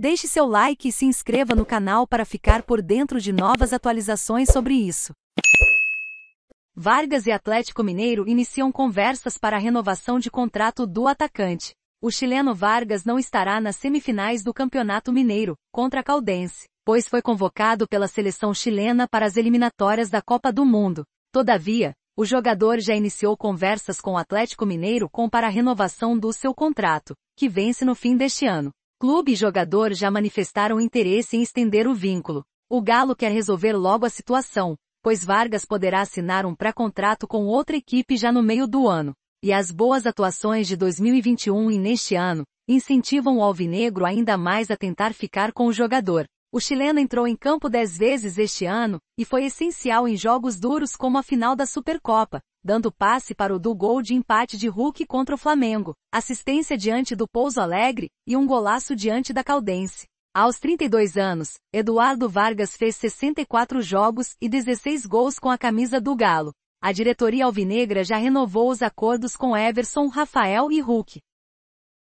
Deixe seu like e se inscreva no canal para ficar por dentro de novas atualizações sobre isso. Vargas e Atlético Mineiro iniciam conversas para a renovação de contrato do atacante. O chileno Vargas não estará nas semifinais do Campeonato Mineiro, contra a Caldense, pois foi convocado pela seleção chilena para as eliminatórias da Copa do Mundo. Todavia, o jogador já iniciou conversas com o Atlético Mineiro com para a renovação do seu contrato, que vence no fim deste ano. Clube e jogador já manifestaram interesse em estender o vínculo. O Galo quer resolver logo a situação, pois Vargas poderá assinar um pré-contrato com outra equipe já no meio do ano. E as boas atuações de 2021 e neste ano, incentivam o Alvinegro ainda mais a tentar ficar com o jogador. O chileno entrou em campo dez vezes este ano, e foi essencial em jogos duros como a final da Supercopa, dando passe para o do gol de empate de Hulk contra o Flamengo, assistência diante do Pouso Alegre, e um golaço diante da Caldense. Aos 32 anos, Eduardo Vargas fez 64 jogos e 16 gols com a camisa do Galo. A diretoria alvinegra já renovou os acordos com Everson, Rafael e Hulk.